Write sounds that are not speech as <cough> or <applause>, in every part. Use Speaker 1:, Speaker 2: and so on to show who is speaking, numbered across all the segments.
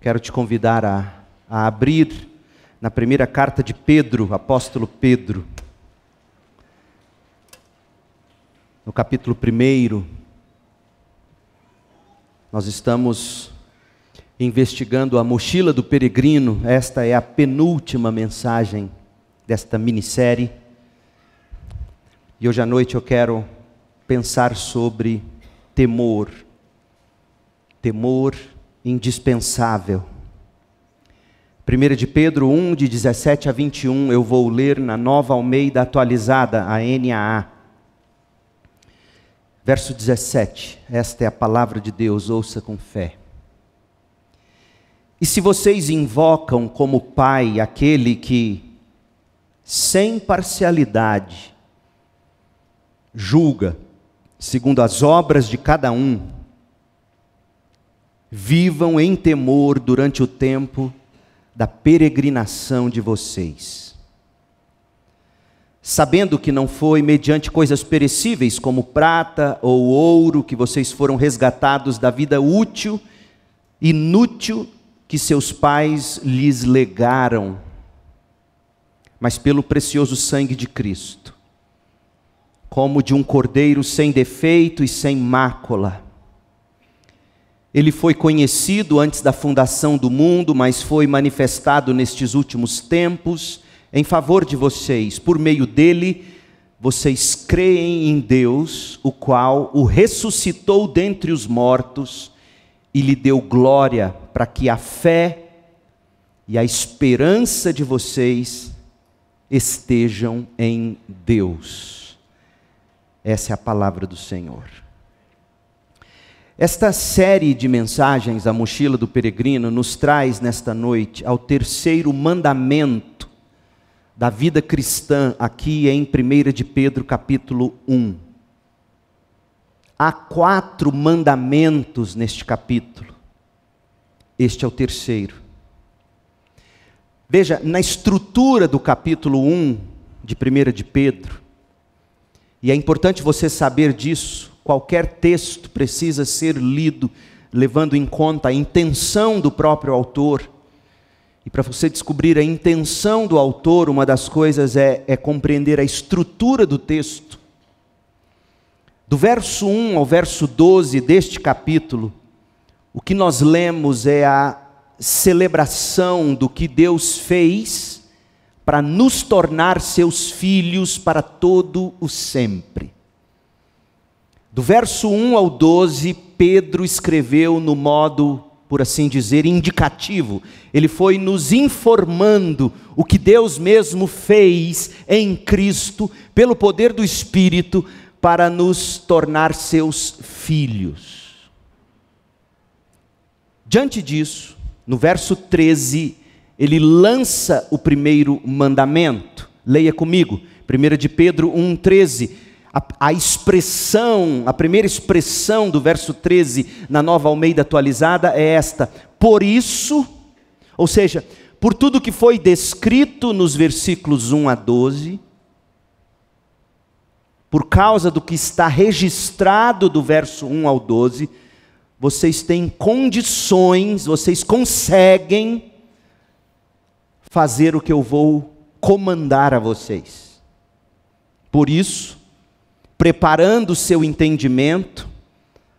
Speaker 1: Quero te convidar a, a abrir na primeira carta de Pedro, apóstolo Pedro, no capítulo 1. Nós estamos investigando a mochila do peregrino, esta é a penúltima mensagem desta minissérie. E hoje à noite eu quero pensar sobre temor. Temor indispensável. 1 de Pedro 1, de 17 a 21, eu vou ler na nova Almeida atualizada, a NAA. Verso 17, esta é a palavra de Deus, ouça com fé. E se vocês invocam como Pai aquele que, sem parcialidade, julga segundo as obras de cada um, vivam em temor durante o tempo da peregrinação de vocês. Sabendo que não foi mediante coisas perecíveis, como prata ou ouro, que vocês foram resgatados da vida útil, inútil, que seus pais lhes legaram, mas pelo precioso sangue de Cristo, como de um cordeiro sem defeito e sem mácula ele foi conhecido antes da fundação do mundo, mas foi manifestado nestes últimos tempos em favor de vocês. Por meio dele, vocês creem em Deus, o qual o ressuscitou dentre os mortos e lhe deu glória, para que a fé e a esperança de vocês estejam em Deus. Essa é a palavra do Senhor. Esta série de mensagens, A Mochila do Peregrino, nos traz nesta noite ao terceiro mandamento da vida cristã, aqui em 1 de Pedro, capítulo 1. Há quatro mandamentos neste capítulo. Este é o terceiro. Veja, na estrutura do capítulo 1 de 1 de Pedro, e é importante você saber disso, qualquer texto precisa ser lido levando em conta a intenção do próprio autor. E para você descobrir a intenção do autor, uma das coisas é, é, compreender a estrutura do texto. Do verso 1 ao verso 12 deste capítulo, o que nós lemos é a celebração do que Deus fez para nos tornar seus filhos para todo o sempre. Do verso 1 ao 12, Pedro escreveu no modo, por assim dizer, indicativo. Ele foi nos informando o que Deus mesmo fez em Cristo, pelo poder do Espírito, para nos tornar seus filhos. Diante disso, no verso 13, ele lança o primeiro mandamento. Leia comigo, 1 de Pedro 1,13 a, a, expressão, a primeira expressão do verso 13 na nova Almeida atualizada é esta: por isso, ou seja, por tudo que foi descrito nos versículos 1 a 12, por causa do que está registrado do verso 1 ao 12, vocês têm condições, vocês conseguem fazer o que eu vou comandar a vocês. Por isso, preparando o seu entendimento,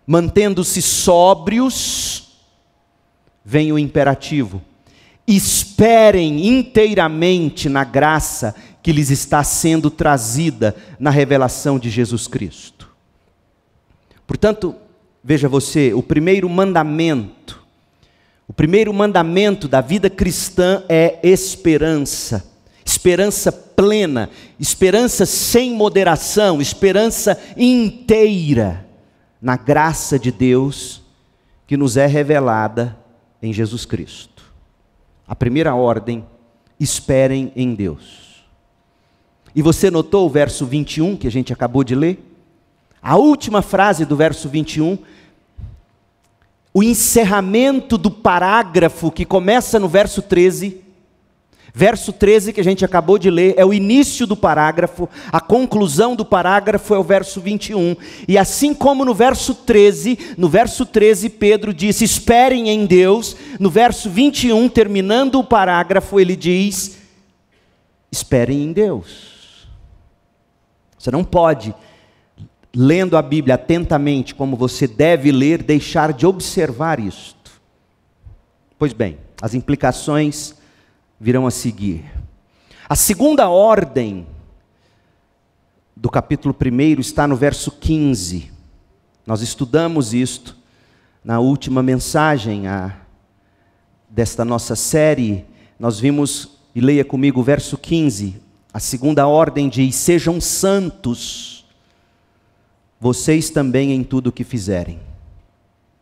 Speaker 1: mantendo-se sóbrios, vem o imperativo: esperem inteiramente na graça que lhes está sendo trazida na revelação de Jesus Cristo. Portanto, veja você, o primeiro mandamento, o primeiro mandamento da vida cristã é esperança esperança plena, esperança sem moderação, esperança inteira na graça de Deus que nos é revelada em Jesus Cristo. A primeira ordem, esperem em Deus. E você notou o verso 21 que a gente acabou de ler? A última frase do verso 21 o encerramento do parágrafo que começa no verso 13 Verso 13 que a gente acabou de ler é o início do parágrafo, a conclusão do parágrafo é o verso 21. E assim como no verso 13, no verso 13 Pedro disse: "Esperem em Deus", no verso 21, terminando o parágrafo, ele diz: "Esperem em Deus". Você não pode lendo a Bíblia atentamente como você deve ler, deixar de observar isto. Pois bem, as implicações virão a seguir. A segunda ordem do capítulo 1 está no verso 15. Nós estudamos isto na última mensagem a, desta nossa série. Nós vimos, e leia comigo o verso 15. A segunda ordem diz: Sejam santos, vocês também em tudo o que fizerem.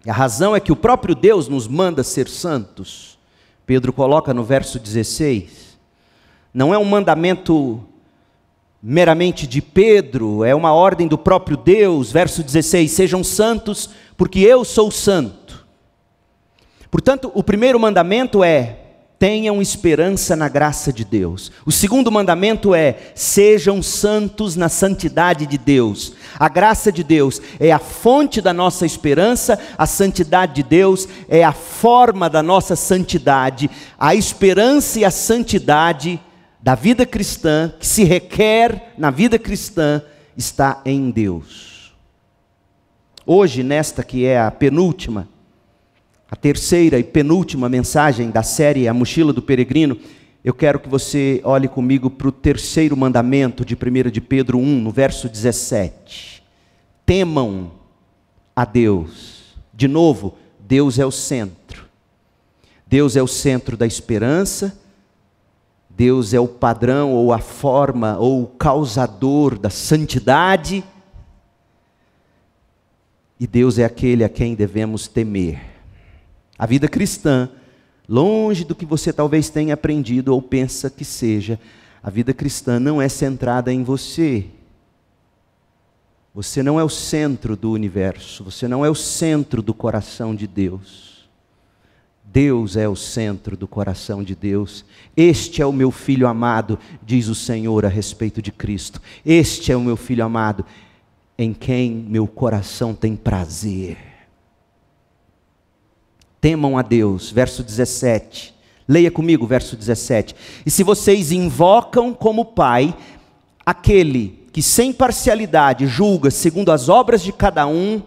Speaker 1: E a razão é que o próprio Deus nos manda ser santos. Pedro coloca no verso 16, não é um mandamento meramente de Pedro, é uma ordem do próprio Deus. Verso 16: Sejam santos, porque eu sou santo. Portanto, o primeiro mandamento é: tenham esperança na graça de Deus. O segundo mandamento é: sejam santos na santidade de Deus. A graça de Deus é a fonte da nossa esperança, a santidade de Deus é a forma da nossa santidade. A esperança e a santidade da vida cristã, que se requer na vida cristã, está em Deus. Hoje, nesta que é a penúltima, a terceira e penúltima mensagem da série A Mochila do Peregrino, eu quero que você olhe comigo para o terceiro mandamento de 1 de Pedro 1, no verso 17. Temam a Deus. De novo, Deus é o centro. Deus é o centro da esperança. Deus é o padrão ou a forma ou o causador da santidade. E Deus é aquele a quem devemos temer. A vida cristã, longe do que você talvez tenha aprendido ou pensa que seja, a vida cristã não é centrada em você. Você não é o centro do universo, você não é o centro do coração de Deus. Deus é o centro do coração de Deus. Este é o meu filho amado, diz o Senhor a respeito de Cristo. Este é o meu filho amado, em quem meu coração tem prazer temam a Deus. Verso 17. Leia comigo, verso 17. E se vocês invocam como Pai aquele que sem parcialidade julga segundo as obras de cada um,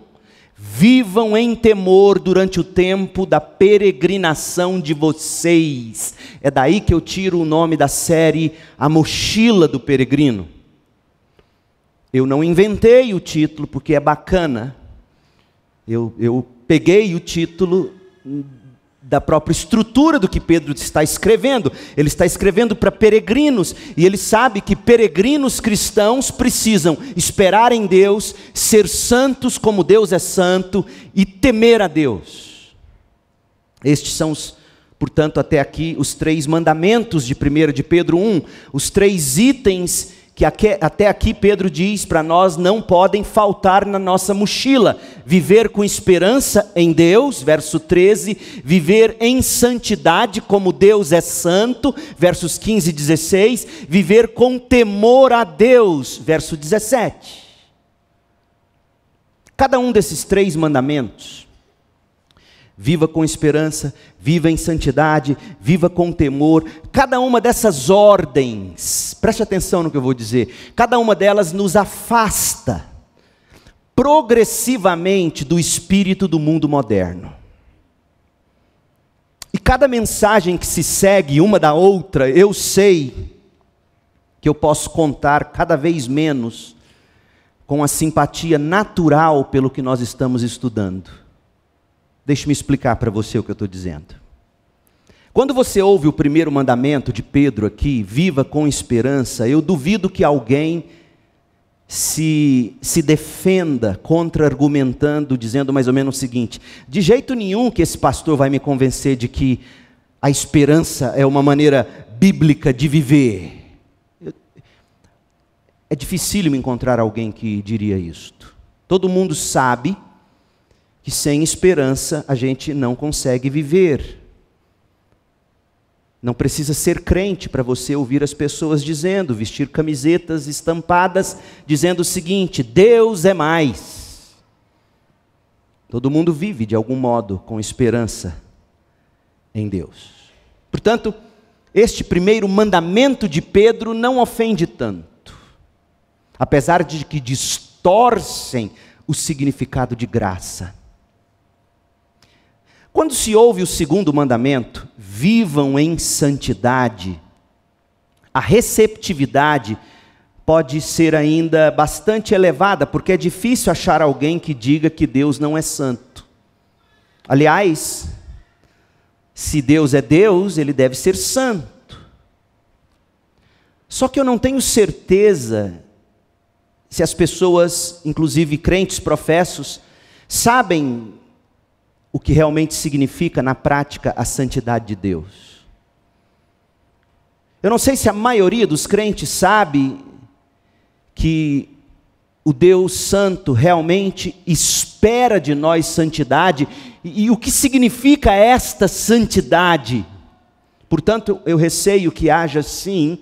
Speaker 1: vivam em temor durante o tempo da peregrinação de vocês. É daí que eu tiro o nome da série A Mochila do Peregrino. Eu não inventei o título porque é bacana. Eu, eu peguei o título da própria estrutura do que Pedro está escrevendo. Ele está escrevendo para peregrinos e ele sabe que peregrinos cristãos precisam esperar em Deus, ser santos como Deus é santo e temer a Deus. Estes são os, portanto, até aqui os três mandamentos de 1 de Pedro 1, os três itens que até aqui Pedro diz para nós não podem faltar na nossa mochila. Viver com esperança em Deus, verso 13, viver em santidade como Deus é santo, versos 15 e 16, viver com temor a Deus, verso 17. Cada um desses três mandamentos viva com esperança, viva em santidade, viva com temor. Cada uma dessas ordens, preste atenção no que eu vou dizer, cada uma delas nos afasta progressivamente do espírito do mundo moderno. E cada mensagem que se segue uma da outra, eu sei que eu posso contar cada vez menos com a simpatia natural pelo que nós estamos estudando. Deixe-me explicar para você o que eu estou dizendo. Quando você ouve o primeiro mandamento de Pedro aqui, viva com esperança, eu duvido que alguém se, se defenda contra-argumentando, dizendo mais ou menos o seguinte: de jeito nenhum que esse pastor vai me convencer de que a esperança é uma maneira bíblica de viver. É dificílimo encontrar alguém que diria isto. Todo mundo sabe que sem esperança a gente não consegue viver. Não precisa ser crente para você ouvir as pessoas dizendo, vestir camisetas estampadas, dizendo o seguinte: Deus é mais. Todo mundo vive de algum modo com esperança em Deus. Portanto, este primeiro mandamento de Pedro não ofende tanto, apesar de que distorcem o significado de graça quando se ouve o segundo mandamento, vivam em santidade, a receptividade pode ser ainda bastante elevada, porque é difícil achar alguém que diga que Deus não é santo. Aliás, se Deus é Deus, ele deve ser santo. Só que eu não tenho certeza se as pessoas, inclusive crentes professos, sabem o que realmente significa na prática a santidade de Deus. Eu não sei se a maioria dos crentes sabe que o Deus Santo realmente espera de nós santidade e, e o que significa esta santidade. Portanto, eu receio que haja sim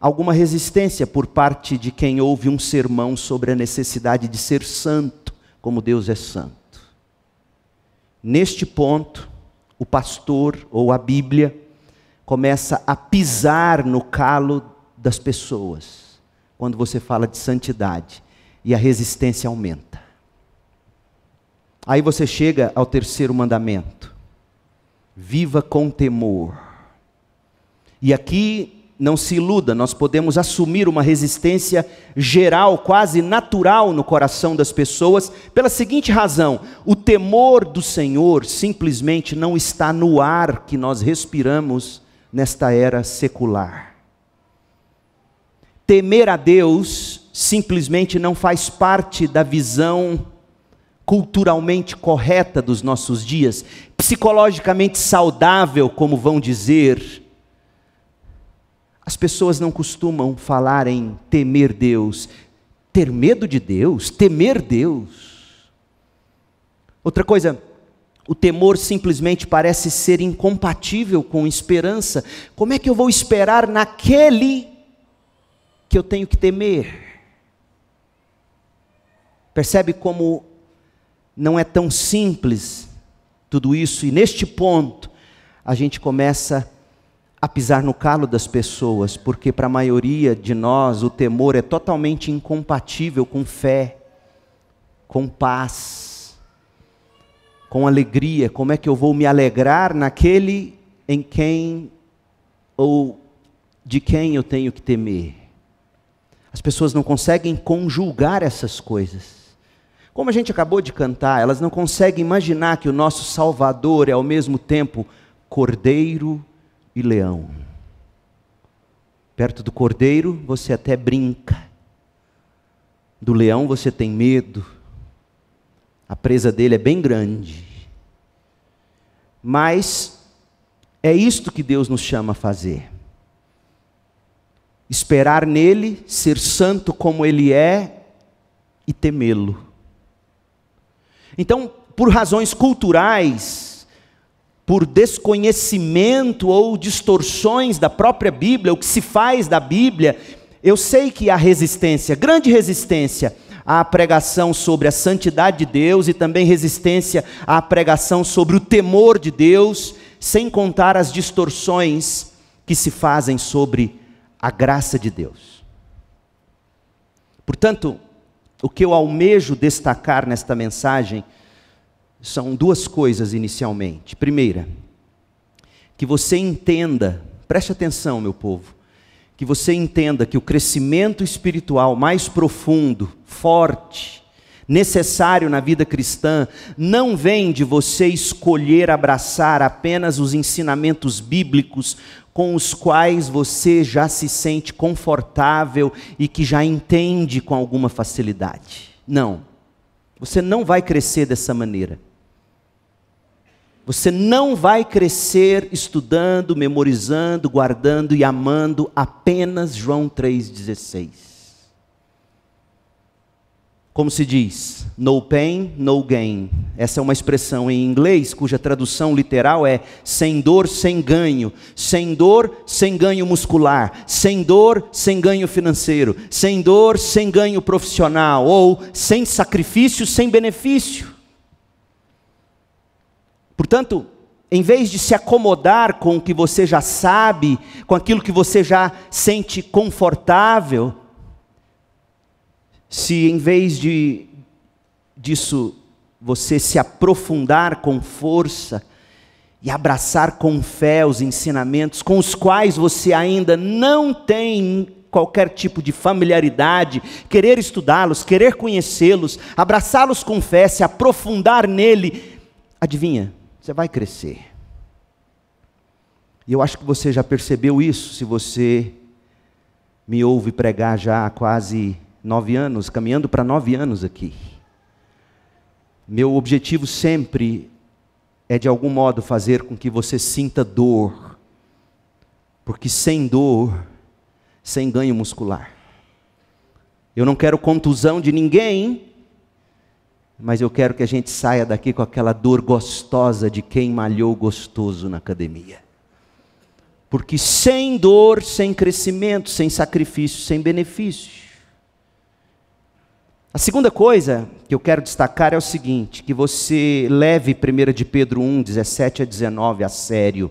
Speaker 1: alguma resistência por parte de quem ouve um sermão sobre a necessidade de ser santo, como Deus é santo. Neste ponto, o pastor ou a Bíblia começa a pisar no calo das pessoas quando você fala de santidade e a resistência aumenta. Aí você chega ao terceiro mandamento: viva com temor. E aqui não se iluda, nós podemos assumir uma resistência geral, quase natural no coração das pessoas, pela seguinte razão: o temor do Senhor simplesmente não está no ar que nós respiramos nesta era secular. Temer a Deus simplesmente não faz parte da visão culturalmente correta dos nossos dias, psicologicamente saudável, como vão dizer as pessoas não costumam falar em temer Deus. Ter medo de Deus, temer Deus. Outra coisa, o temor simplesmente parece ser incompatível com esperança. Como é que eu vou esperar naquele que eu tenho que temer? Percebe como não é tão simples tudo isso, e neste ponto a gente começa a a pisar no calo das pessoas, porque para a maioria de nós o temor é totalmente incompatível com fé, com paz, com alegria. Como é que eu vou me alegrar naquele em quem ou de quem eu tenho que temer? As pessoas não conseguem conjugar essas coisas. Como a gente acabou de cantar, elas não conseguem imaginar que o nosso Salvador é ao mesmo tempo Cordeiro e leão. Perto do cordeiro você até brinca, do leão você tem medo, a presa dele é bem grande. Mas é isto que Deus nos chama a fazer. Esperar nele, ser santo como ele é e temê-lo. Então, por razões culturais, por desconhecimento ou distorções da própria Bíblia, o que se faz da Bíblia, eu sei que há resistência, grande resistência à pregação sobre a santidade de Deus e também resistência à pregação sobre o temor de Deus, sem contar as distorções que se fazem sobre a graça de Deus. Portanto, o que eu almejo destacar nesta mensagem são duas coisas inicialmente. Primeira, que você entenda, preste atenção, meu povo, que você entenda que o crescimento espiritual mais profundo, forte, necessário na vida cristã, não vem de você escolher abraçar apenas os ensinamentos bíblicos com os quais você já se sente confortável e que já entende com alguma facilidade. Não. Você não vai crescer dessa maneira. Você não vai crescer estudando, memorizando, guardando e amando apenas João 3,16. Como se diz, no pain, no gain. Essa é uma expressão em inglês cuja tradução literal é sem dor, sem ganho. Sem dor, sem ganho muscular. Sem dor, sem ganho financeiro. Sem dor, sem ganho profissional. Ou sem sacrifício, sem benefício. Portanto, em vez de se acomodar com o que você já sabe, com aquilo que você já sente confortável, se em vez de disso você se aprofundar com força e abraçar com fé os ensinamentos com os quais você ainda não tem qualquer tipo de familiaridade, querer estudá-los, querer conhecê-los, abraçá-los com fé, se aprofundar nele, adivinha? Você vai crescer. E eu acho que você já percebeu isso, se você me ouve pregar já há quase nove anos, caminhando para nove anos aqui. Meu objetivo sempre é, de algum modo, fazer com que você sinta dor, porque sem dor, sem ganho muscular. Eu não quero contusão de ninguém, mas eu quero que a gente saia daqui com aquela dor gostosa de quem malhou gostoso na academia. Porque sem dor, sem crescimento, sem sacrifício, sem benefício. A segunda coisa que eu quero destacar é o seguinte: que você leve 1 de Pedro 1, 17 a 19 a sério.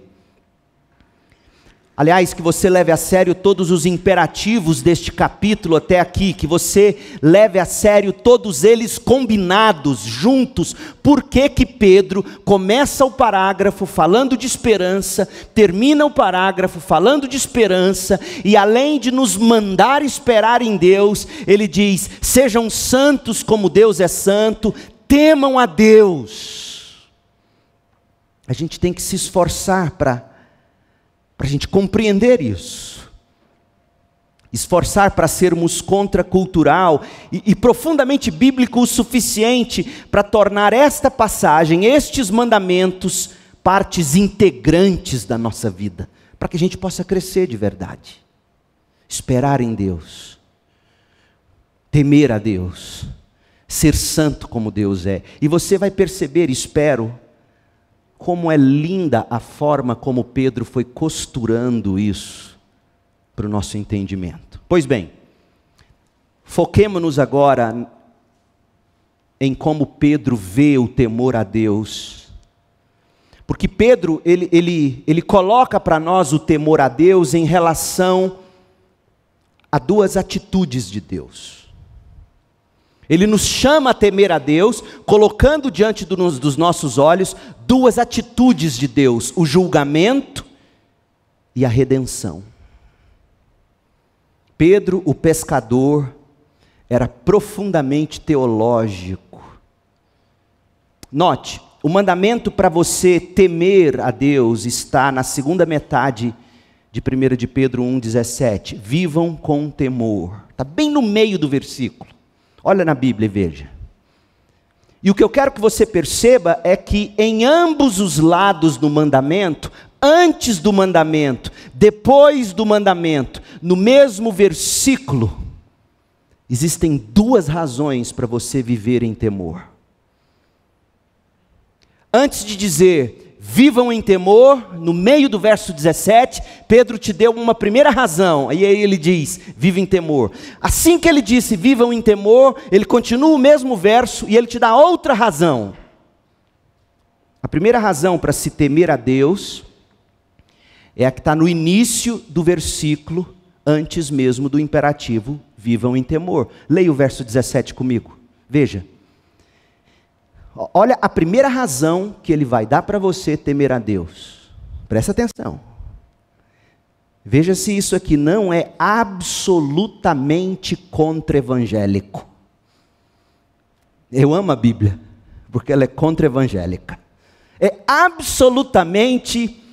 Speaker 1: Aliás, que você leve a sério todos os imperativos deste capítulo até aqui, que você leve a sério todos eles combinados, juntos. Por que que Pedro começa o parágrafo falando de esperança, termina o parágrafo falando de esperança e além de nos mandar esperar em Deus, ele diz: "Sejam santos como Deus é santo, temam a Deus". A gente tem que se esforçar para para a gente compreender isso. Esforçar para sermos contracultural e, e profundamente bíblico o suficiente para tornar esta passagem, estes mandamentos, partes integrantes da nossa vida, para que a gente possa crescer de verdade. Esperar em Deus, temer a Deus, ser santo como Deus é. E você vai perceber, espero, como é linda a forma como Pedro foi costurando isso para o nosso entendimento. Pois bem, foquemos-nos agora em como Pedro vê o temor a Deus. Porque Pedro, ele, ele, ele coloca para nós o temor a Deus em relação a duas atitudes de Deus. Ele nos chama a temer a Deus, colocando diante do, dos nossos olhos duas atitudes de Deus: o julgamento e a redenção. Pedro, o pescador, era profundamente teológico. Note, o mandamento para você temer a Deus está na segunda metade de 1 de Pedro 1,17. Vivam com temor. Está bem no meio do versículo. Olha na Bíblia e veja. E o que eu quero que você perceba é que em ambos os lados do mandamento, antes do mandamento, depois do mandamento, no mesmo versículo, existem duas razões para você viver em temor. Antes de dizer, vivam em temor, no meio do verso 17, Pedro te deu uma primeira razão, e aí ele diz: viva em temor. Assim que ele disse, vivam em temor, ele continua o mesmo verso e ele te dá outra razão. A primeira razão para se temer a Deus é a que está no início do versículo, antes mesmo do imperativo, vivam em temor. Leia o verso 17 comigo. Veja. Olha a primeira razão que ele vai dar para você temer a Deus. Presta atenção. Veja se isso aqui não é absolutamente contra-evangélico. Eu amo a Bíblia, porque ela é contra-evangélica. É absolutamente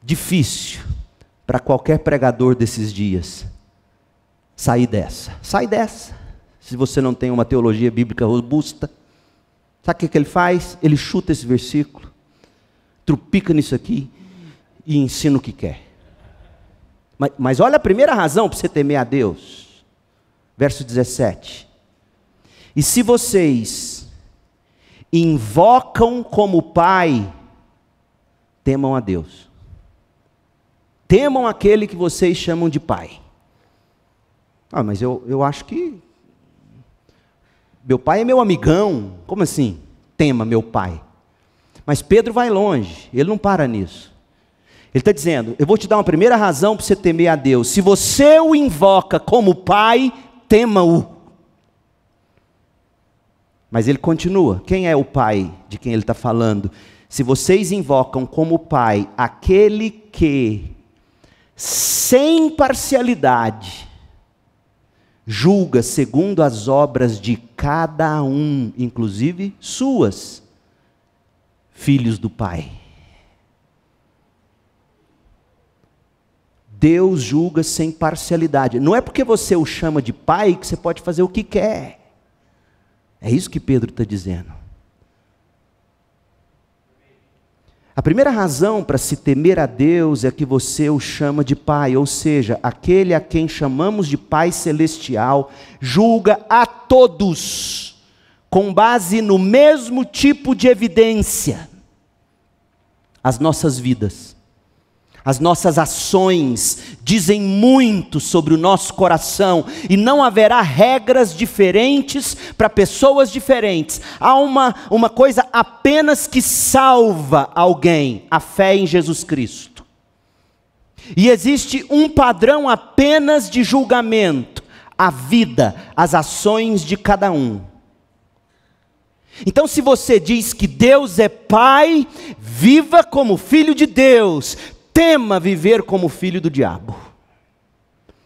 Speaker 1: difícil para qualquer pregador desses dias sair dessa. Sai dessa se você não tem uma teologia bíblica robusta. Sabe o que, que ele faz? Ele chuta esse versículo, trupica nisso aqui e ensina o que quer. Mas, mas olha a primeira razão para você temer a Deus. Verso 17. E se vocês invocam como Pai, temam a Deus. Temam aquele que vocês chamam de Pai. Ah, mas eu, eu acho que meu pai é meu amigão. Como assim? Tema meu pai. Mas Pedro vai longe, ele não para nisso. Ele está dizendo: Eu vou te dar uma primeira razão para você temer a Deus. Se você o invoca como pai, tema-o. Mas ele continua: Quem é o pai de quem ele está falando? Se vocês invocam como pai aquele que, sem parcialidade, julga segundo as obras de cada um, inclusive suas, filhos do Pai. Deus julga sem parcialidade. Não é porque você o chama de pai que você pode fazer o que quer. É isso que Pedro está dizendo. A primeira razão para se temer a Deus é que você o chama de Pai, ou seja, aquele a quem chamamos de Pai Celestial julga a todos com base no mesmo tipo de evidência as nossas vidas. As nossas ações dizem muito sobre o nosso coração e não haverá regras diferentes para pessoas diferentes. Há uma, uma coisa apenas que salva alguém: a fé em Jesus Cristo. E existe um padrão apenas de julgamento: a vida, as ações de cada um. Então, se você diz que Deus é Pai, viva como filho de Deus, tema viver como filho do diabo.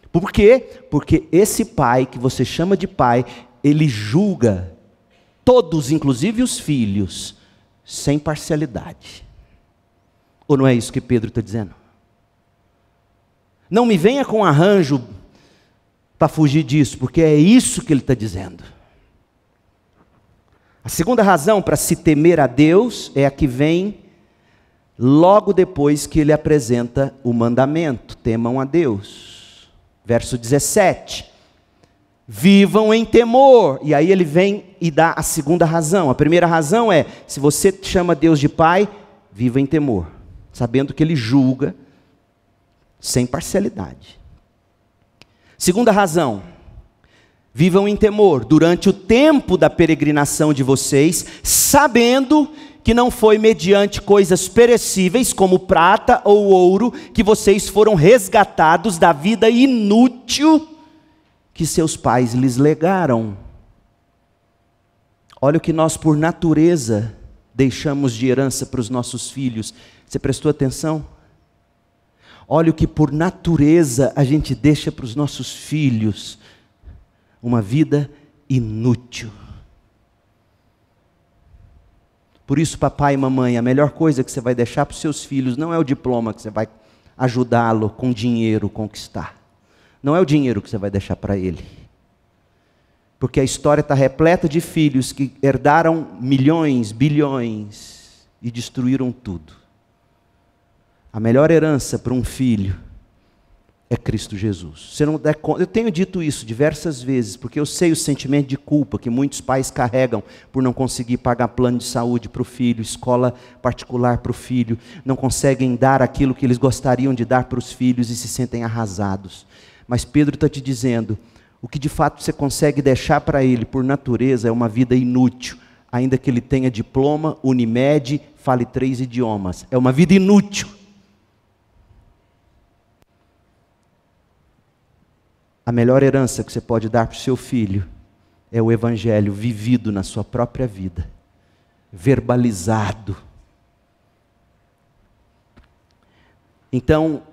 Speaker 1: Por quê? Porque esse pai que você chama de pai, ele julga todos, inclusive os filhos, sem parcialidade. Ou não é isso que Pedro está dizendo? Não me venha com arranjo para fugir disso, porque é isso que ele está dizendo. A segunda razão para se temer a Deus é a que vem logo depois que ele apresenta o mandamento: temam a Deus. Verso 17. Vivam em temor. E aí ele vem e dá a segunda razão. A primeira razão é: se você chama Deus de Pai, viva em temor, sabendo que ele julga sem parcialidade. Segunda razão, vivam em temor durante o tempo da peregrinação de vocês, sabendo que não foi mediante coisas perecíveis, como prata ou ouro, que vocês foram resgatados da vida inútil que seus pais lhes legaram. Olha o que nós, por natureza, deixamos de herança para os nossos filhos. Você prestou atenção? Olha o que, por natureza, a gente deixa para os nossos filhos: uma vida inútil. Por isso, papai e mamãe, a melhor coisa que você vai deixar para os seus filhos não é o diploma que você vai ajudá-lo com dinheiro conquistar. Não é o dinheiro que você vai deixar para ele. Porque a história está repleta de filhos que herdaram milhões, bilhões e destruíram tudo. A melhor herança para um filho é Cristo Jesus. Você não der conta. Eu tenho dito isso diversas vezes, porque eu sei o sentimento de culpa que muitos pais carregam por não conseguir pagar plano de saúde para o filho, escola particular para o filho, não conseguem dar aquilo que eles gostariam de dar para os filhos e se sentem arrasados. Mas Pedro está te dizendo: o que de fato você consegue deixar para ele, por natureza, é uma vida inútil, ainda que ele tenha diploma, Unimed, fale três idiomas. É uma vida inútil A melhor herança que você pode dar para o seu filho é o evangelho vivido na sua própria vida, verbalizado. Então,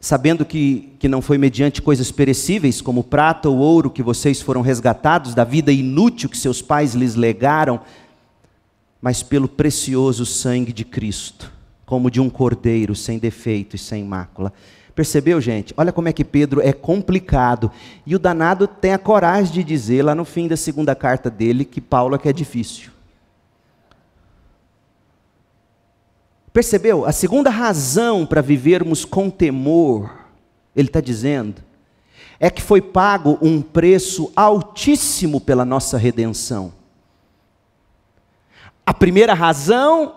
Speaker 1: sabendo que, que não foi mediante coisas perecíveis, como prata ou ouro, que vocês foram resgatados da vida inútil que seus pais lhes legaram, mas pelo precioso sangue de Cristo, como de um cordeiro sem defeito e sem mácula Percebeu, gente? Olha como é que Pedro é complicado. E o danado tem a coragem de dizer, lá no fim da segunda carta dele, que Paulo é que é difícil. Percebeu? A segunda razão para vivermos com temor, ele está dizendo, é que foi pago um preço altíssimo pela nossa redenção. A primeira razão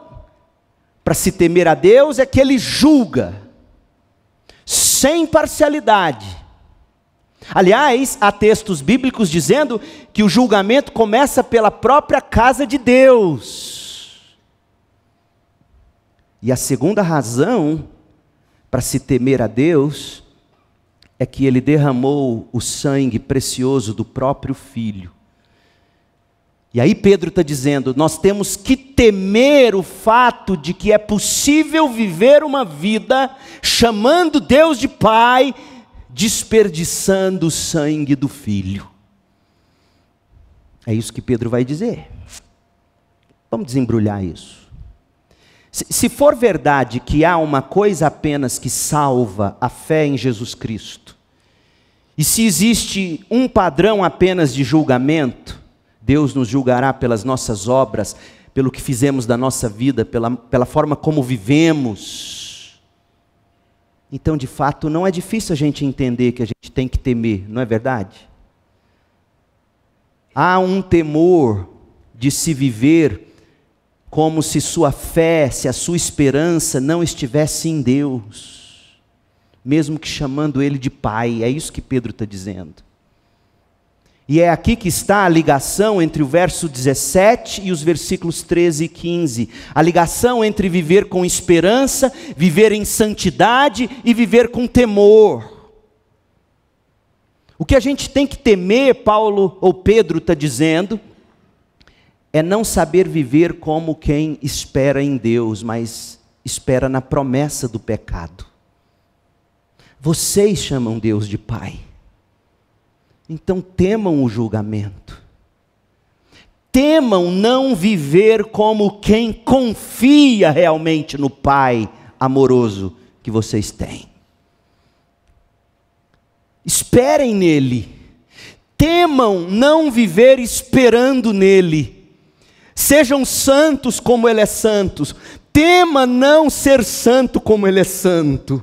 Speaker 1: para se temer a Deus é que ele julga sem parcialidade. Aliás, há textos bíblicos dizendo que o julgamento começa pela própria casa de Deus. E a segunda razão para se temer a Deus é que ele derramou o sangue precioso do próprio filho e aí Pedro está dizendo: nós temos que temer o fato de que é possível viver uma vida chamando Deus de Pai, desperdiçando o sangue do Filho. É isso que Pedro vai dizer. Vamos desembrulhar isso. Se, for verdade que há uma coisa apenas que salva a fé em Jesus Cristo, e se existe um padrão apenas de julgamento, Deus nos julgará pelas nossas obras, pelo que fizemos da nossa vida, pela, pela forma como vivemos. Então, de fato, não é difícil a gente entender que a gente tem que temer, não é verdade? Há um temor de se viver como se sua fé, se a sua esperança não estivesse em Deus, mesmo que chamando Ele de Pai, é isso que Pedro está dizendo. E é aqui que está a ligação entre o verso 17 e os versículos 13 e 15. A ligação entre viver com esperança, viver em santidade e viver com temor. O que a gente tem que temer, Paulo ou Pedro está dizendo, é não saber viver como quem espera em Deus, mas espera na promessa do pecado. Vocês chamam Deus de Pai. Então temam o julgamento. Temam não viver como quem confia realmente no Pai amoroso que vocês têm. Esperem nele. Temam não viver esperando nele. Sejam santos como ele é santo. Tema não ser santo como ele é santo.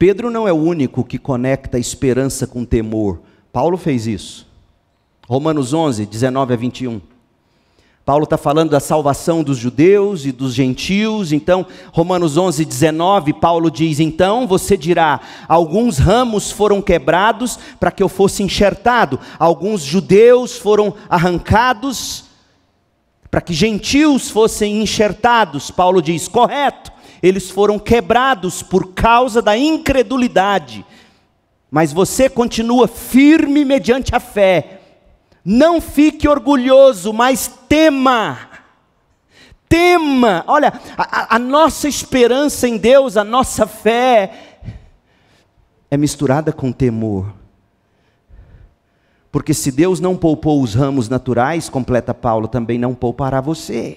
Speaker 1: Pedro não é o único que conecta esperança com temor. Paulo fez isso. Romanos 11, 19 a 21. Paulo está falando da salvação dos judeus e dos gentios, então, Romanos 11, 19, Paulo diz: Então você dirá, alguns ramos foram quebrados para que eu fosse enxertado, alguns judeus foram arrancados para que gentios fossem enxertados. Paulo diz: Correto, eles foram quebrados por causa da incredulidade. Mas você continua firme mediante a fé. Não fique orgulhoso, mas tema. Tema, olha, a, a nossa esperança em Deus, a nossa fé, é misturada com temor. Porque se Deus não poupou os ramos naturais, completa Paulo, também não poupará você.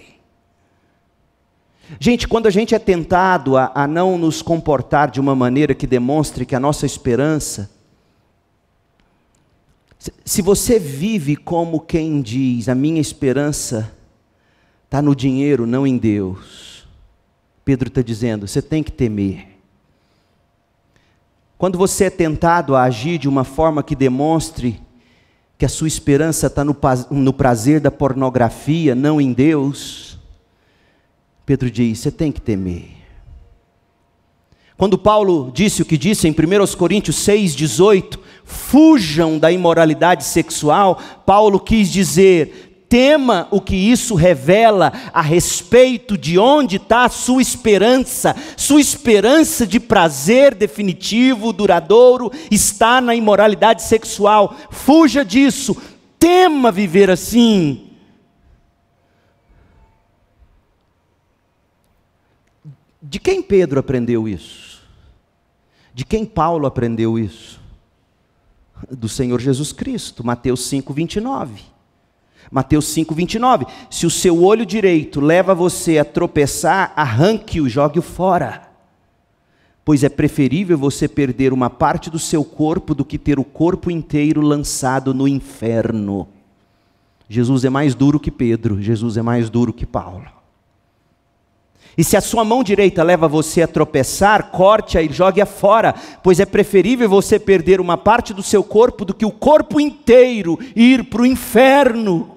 Speaker 1: Gente, quando a gente é tentado a, a não nos comportar de uma maneira que demonstre que a nossa esperança. Se você vive como quem diz, a minha esperança está no dinheiro, não em Deus. Pedro está dizendo, você tem que temer. Quando você é tentado a agir de uma forma que demonstre que a sua esperança está no, no prazer da pornografia, não em Deus, Pedro diz: você tem que temer. Quando Paulo disse o que disse em 1 Coríntios 6,18, fujam da imoralidade sexual, Paulo quis dizer, tema o que isso revela a respeito de onde está a sua esperança. Sua esperança de prazer definitivo, duradouro, está na imoralidade sexual. Fuja disso, tema viver assim. De quem Pedro aprendeu isso? De quem Paulo aprendeu isso? Do Senhor Jesus Cristo, Mateus 5, 29. Mateus 5, 29. Se o seu olho direito leva você a tropeçar, arranque-o, jogue-o fora. Pois é preferível você perder uma parte do seu corpo do que ter o corpo inteiro lançado no inferno. Jesus é mais duro que Pedro, Jesus é mais duro que Paulo. E se a sua mão direita leva você a tropeçar, corte-a e jogue-a fora, pois é preferível você perder uma parte do seu corpo do que o corpo inteiro ir para o inferno.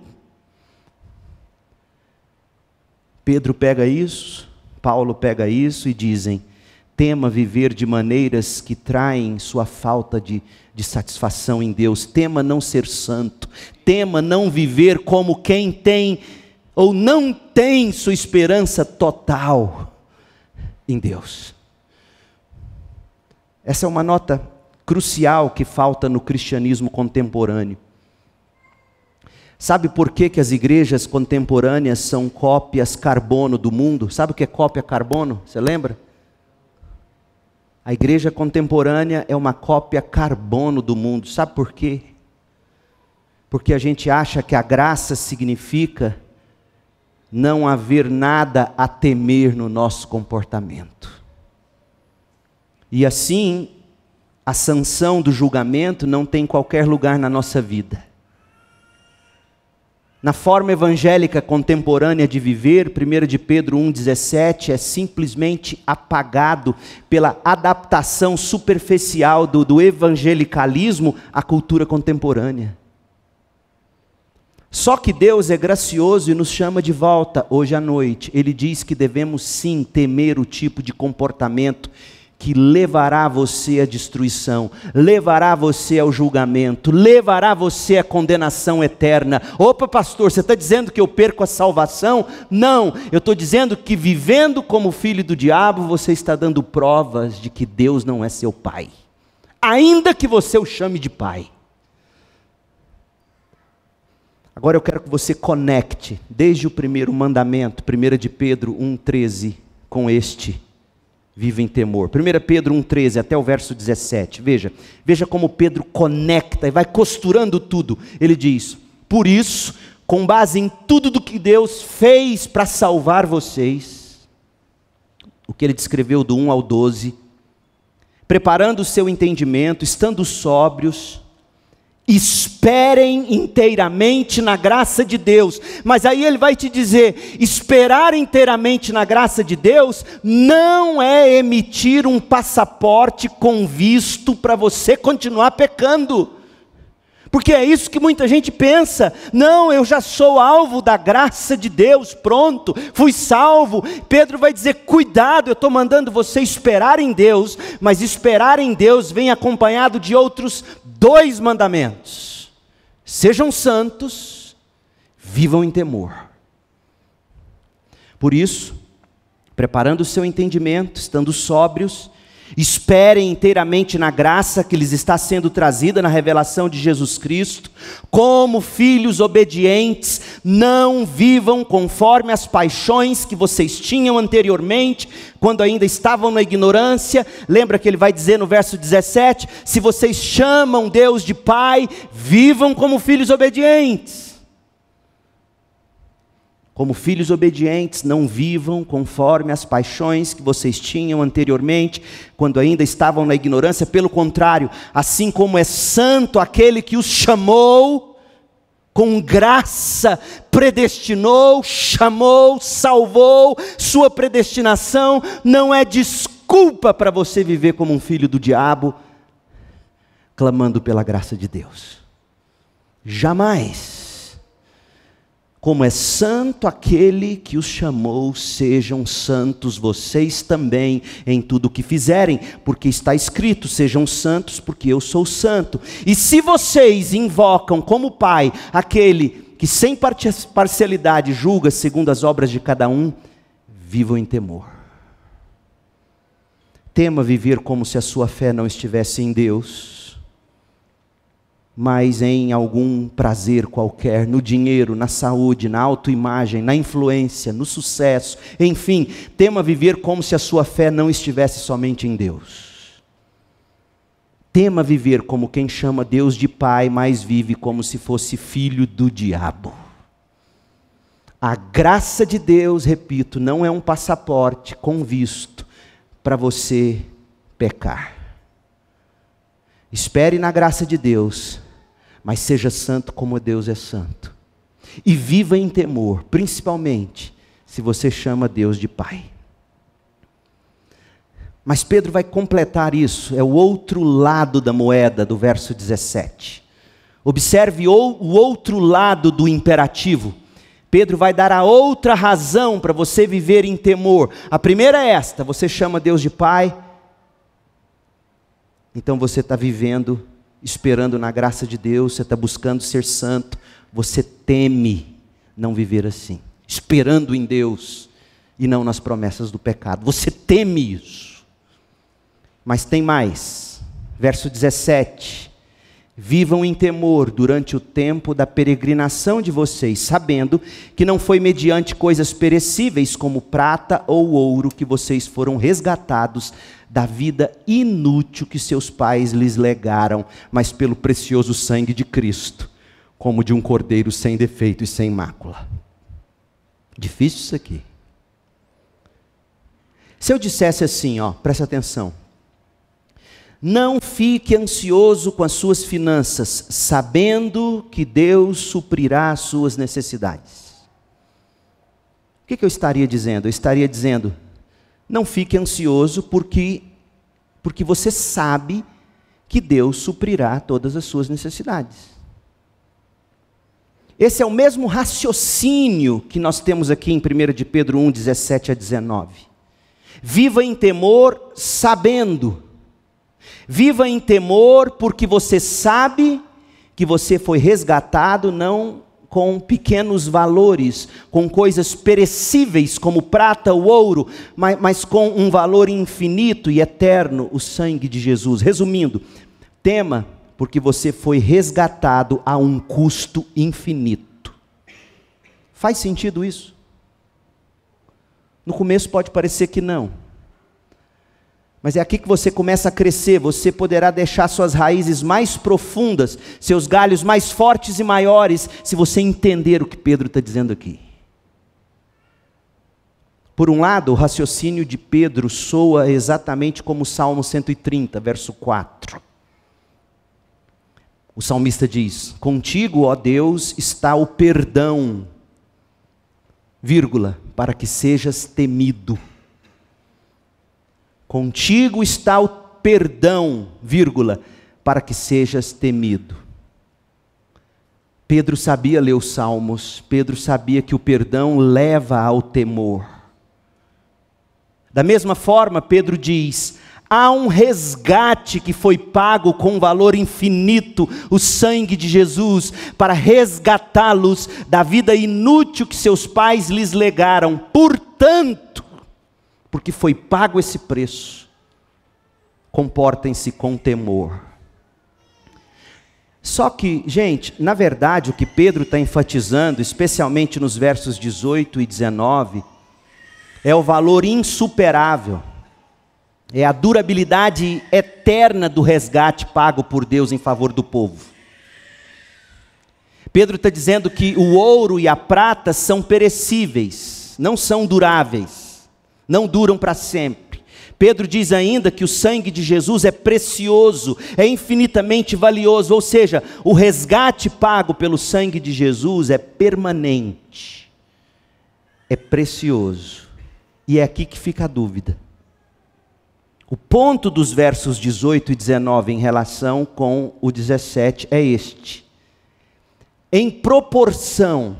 Speaker 1: Pedro pega isso, Paulo pega isso e dizem: tema viver de maneiras que traem sua falta de, de satisfação em Deus, tema não ser santo, tema não viver como quem tem ou não tem sua esperança total em Deus. Essa é uma nota crucial que falta no cristianismo contemporâneo. Sabe por que, que as igrejas contemporâneas são cópias carbono do mundo? Sabe o que é cópia carbono? Você lembra? A igreja contemporânea é uma cópia carbono do mundo. Sabe por quê? Porque a gente acha que a graça significa não haver nada a temer no nosso comportamento. E assim, a sanção do julgamento não tem qualquer lugar na nossa vida. Na forma evangélica contemporânea de viver, 1 de Pedro 1,17 é simplesmente apagado pela adaptação superficial do, do evangelicalismo à cultura contemporânea. Só que Deus é gracioso e nos chama de volta hoje à noite. Ele diz que devemos sim temer o tipo de comportamento que levará você à destruição, levará você ao julgamento, levará você à condenação eterna. Opa, pastor, você está dizendo que eu perco a salvação? Não, eu estou dizendo que vivendo como filho do diabo, você está dando provas de que Deus não é seu pai, ainda que você o chame de pai. Agora eu quero que você conecte desde o primeiro mandamento, 1 de Pedro 1,13, com este. Viva em temor. 1 Pedro 1,13 até o verso 17. Veja, veja como Pedro conecta e vai costurando tudo. Ele diz: Por isso, com base em tudo do que Deus fez para salvar vocês, o que ele descreveu do 1 ao 12, preparando o seu entendimento, estando sóbrios, Esperem inteiramente na graça de Deus. Mas aí ele vai te dizer: esperar inteiramente na graça de Deus não é emitir um passaporte com visto para você continuar pecando. Porque é isso que muita gente pensa. Não, eu já sou alvo da graça de Deus, pronto, fui salvo. Pedro vai dizer: cuidado, eu estou mandando você esperar em Deus, mas esperar em Deus vem acompanhado de outros dois mandamentos: sejam santos, vivam em temor. Por isso, preparando o seu entendimento, estando sóbrios, Esperem inteiramente na graça que lhes está sendo trazida na revelação de Jesus Cristo. Como filhos obedientes, não vivam conforme as paixões que vocês tinham anteriormente, quando ainda estavam na ignorância. Lembra que ele vai dizer no verso 17: Se vocês chamam Deus de Pai, vivam como filhos obedientes. Como filhos obedientes, não vivam conforme as paixões que vocês tinham anteriormente, quando ainda estavam na ignorância. Pelo contrário, assim como é santo aquele que os chamou, com graça, predestinou, chamou, salvou, sua predestinação não é desculpa para você viver como um filho do diabo, clamando pela graça de Deus. Jamais como é santo aquele que os chamou, sejam santos vocês também em tudo o que fizerem, porque está escrito: sejam santos, porque eu sou santo. E se vocês invocam como Pai aquele que sem parcialidade julga segundo as obras de cada um, vivam em temor. Tema viver como se a sua fé não estivesse em Deus mas em algum prazer qualquer, no dinheiro, na saúde, na autoimagem, na influência, no sucesso, enfim, tema viver como se a sua fé não estivesse somente em Deus. Tema viver como quem chama Deus de pai, mas vive como se fosse filho do diabo. A graça de Deus, repito, não é um passaporte com visto para você pecar. Espere na graça de Deus mas seja santo como Deus é santo. E viva em temor, principalmente se você chama Deus de Pai. Mas Pedro vai completar isso, é o outro lado da moeda do verso 17. Observe o outro lado do imperativo. Pedro vai dar a outra razão para você viver em temor. A primeira é esta: você chama Deus de Pai, então você está vivendo esperando na graça de Deus, você está buscando ser santo, você teme não viver assim, esperando em Deus e não nas promessas do pecado. Você teme isso. Mas tem mais. Verso 17. Vivam em temor durante o tempo da peregrinação de vocês, sabendo que não foi mediante coisas perecíveis como prata ou ouro que vocês foram resgatados da vida inútil que seus pais lhes legaram, mas pelo precioso sangue de Cristo, como de um cordeiro sem defeito e sem mácula. Difícil isso aqui. Se eu dissesse assim, ó, presta atenção, não fique ansioso com as suas finanças, sabendo que Deus suprirá as suas necessidades. O que, que eu estaria dizendo? Eu estaria dizendo: não fique ansioso, porque, porque você sabe que Deus suprirá todas as suas necessidades. Esse é o mesmo raciocínio que nós temos aqui em 1 de Pedro 1, 17 a 19. Viva em temor, sabendo Viva em temor, porque você sabe que você foi resgatado não com pequenos valores, com coisas perecíveis como prata ou ouro, mas, mas com um valor infinito e eterno, o sangue de Jesus. Resumindo, tema, porque você foi resgatado a um custo infinito. Faz sentido isso? No começo pode parecer que não. Mas é aqui que você começa a crescer, você poderá deixar suas raízes mais profundas, seus galhos mais fortes e maiores, se você entender o que Pedro está dizendo aqui. Por um lado, o raciocínio de Pedro soa exatamente como o Salmo 130, verso 4. O salmista diz: Contigo, ó Deus, está o perdão, vírgula, para que sejas temido. Contigo está o perdão, vírgula, para que sejas temido. Pedro sabia ler os salmos, Pedro sabia que o perdão leva ao temor. Da mesma forma, Pedro diz: há um resgate que foi pago com valor infinito, o sangue de Jesus, para resgatá-los da vida inútil que seus pais lhes legaram. Portanto, porque foi pago esse preço. Comportem-se com temor. Só que, gente, na verdade, o que Pedro está enfatizando, especialmente nos versos 18 e 19, é o valor insuperável, é a durabilidade eterna do resgate pago por Deus em favor do povo. Pedro está dizendo que o ouro e a prata são perecíveis, não são duráveis não duram para sempre. Pedro diz ainda que o sangue de Jesus é precioso, é infinitamente valioso, ou seja, o resgate pago pelo sangue de Jesus é permanente, é precioso. E é aqui que fica a dúvida. O ponto dos versos 18 e 19 em relação com o 17 é este. Em proporção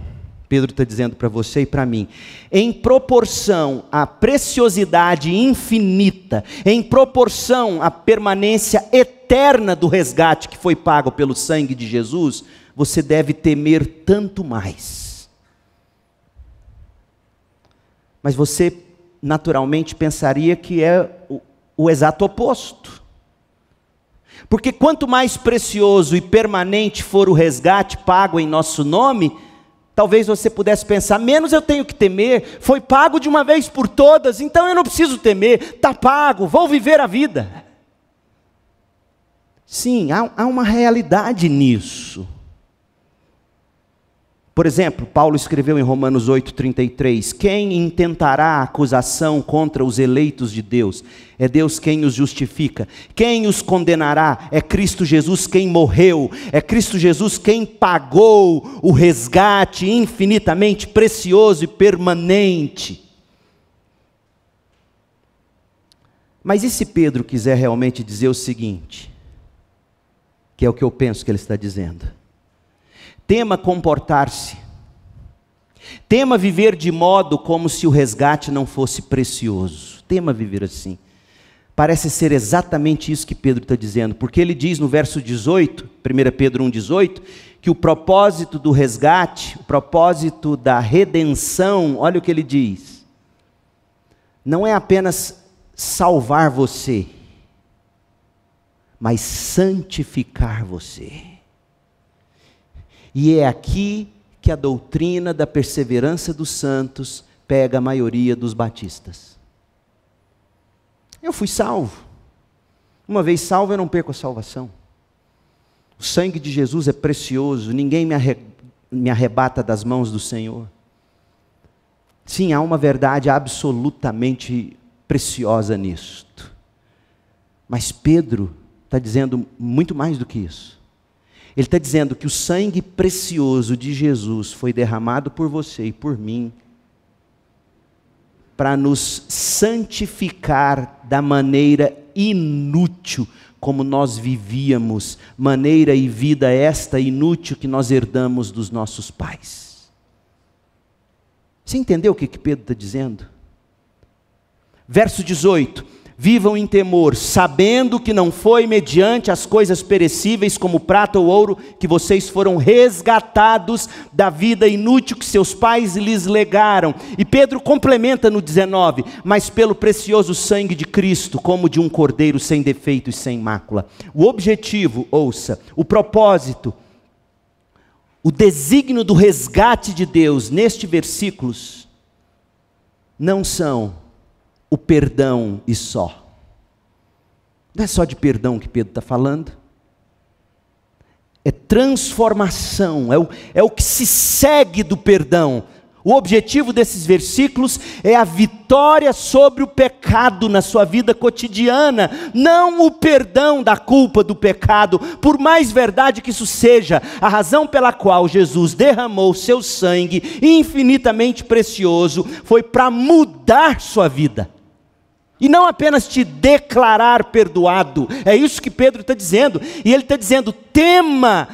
Speaker 1: Pedro está dizendo para você e para mim, em proporção à preciosidade infinita, em proporção à permanência eterna do resgate que foi pago pelo sangue de Jesus, você deve temer tanto mais. Mas você naturalmente pensaria que é o, o exato oposto. Porque quanto mais precioso e permanente for o resgate pago em nosso nome, Talvez você pudesse pensar, menos eu tenho que temer, foi pago de uma vez por todas, então eu não preciso temer, está pago, vou viver a vida. Sim, há, há uma realidade nisso. Por exemplo, Paulo escreveu em Romanos 8,33: Quem intentará acusação contra os eleitos de Deus? É Deus quem os justifica. Quem os condenará? É Cristo Jesus quem morreu. É Cristo Jesus quem pagou o resgate infinitamente precioso e permanente. Mas e se Pedro quiser realmente dizer o seguinte? Que é o que eu penso que ele está dizendo tema comportar-se, tema viver de modo como se o resgate não fosse precioso, tema viver assim. Parece ser exatamente isso que Pedro está dizendo, porque ele diz no verso 18, 1 Pedro 1,18, que o propósito do resgate, o propósito da redenção, olha o que ele diz, não é apenas salvar você, mas santificar você. E é aqui que a doutrina da perseverança dos santos pega a maioria dos batistas. Eu fui salvo. Uma vez salvo, eu não perco a salvação. O sangue de Jesus é precioso, ninguém me, arrebata das mãos do Senhor. Sim, há uma verdade absolutamente preciosa nisto. Mas Pedro está dizendo muito mais do que isso. Ele está dizendo que o sangue precioso de Jesus foi derramado por você e por mim para nos santificar da maneira inútil como nós vivíamos, maneira e vida esta inútil que nós herdamos dos nossos pais. Você entendeu o que, que Pedro está dizendo? Verso 18: Vivam em temor, sabendo que não foi mediante as coisas perecíveis, como prata ou ouro, que vocês foram resgatados da vida inútil que seus pais lhes legaram. E Pedro complementa no 19: mas pelo precioso sangue de Cristo, como de um cordeiro sem defeito e sem mácula. O objetivo, ouça, o propósito, o desígnio do resgate de Deus nestes versículos não são o perdão e só. Não é só de perdão que Pedro está falando. É transformação, é o, é o que se segue do perdão. O objetivo desses versículos é a vitória sobre o pecado na sua vida cotidiana, não o perdão da culpa do pecado, por mais verdade que isso seja, a razão pela qual Jesus derramou seu sangue infinitamente precioso foi para mudar sua vida. E não apenas te declarar perdoado. É isso que Pedro está dizendo. E ele está dizendo: tema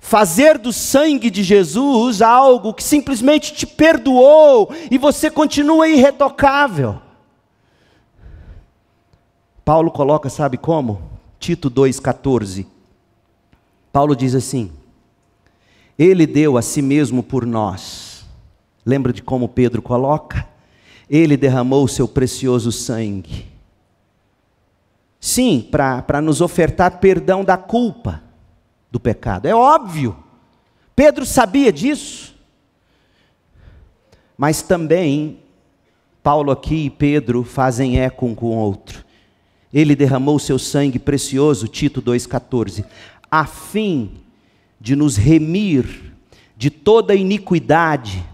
Speaker 1: fazer do sangue de Jesus algo que simplesmente te perdoou e você continua irretocável. Paulo coloca, sabe como? Tito 2,14. Paulo diz assim: Ele deu a si mesmo por nós. Lembra de como Pedro coloca? Ele derramou o seu precioso sangue. Sim, para nos ofertar perdão da culpa do pecado. É óbvio. Pedro sabia disso. Mas também, Paulo aqui e Pedro fazem eco um com o outro. Ele derramou o seu sangue precioso, Tito 2,14, a fim de nos remir de toda iniquidade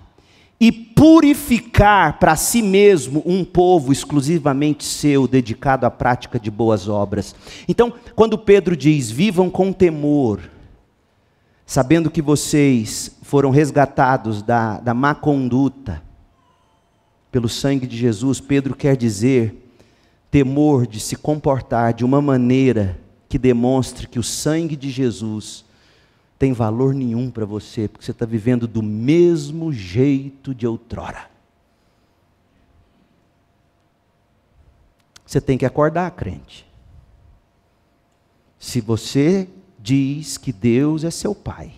Speaker 1: e purificar para si mesmo um povo exclusivamente seu, dedicado à prática de boas obras. Então, quando Pedro diz: vivam com temor, sabendo que vocês foram resgatados da, da má conduta pelo sangue de Jesus, Pedro quer dizer temor de se comportar de uma maneira que demonstre que o sangue de Jesus tem valor nenhum para você, porque você está vivendo do mesmo jeito de outrora. Você tem que acordar, crente. Se você diz que Deus é seu pai,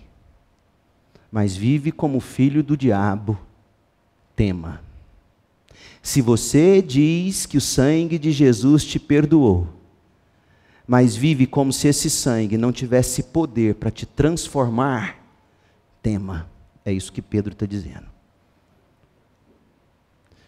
Speaker 1: mas vive como filho do diabo, tema. Se você diz que o sangue de Jesus te perdoou, mas vive como se esse sangue não tivesse poder para te transformar, tema. É isso que Pedro está dizendo.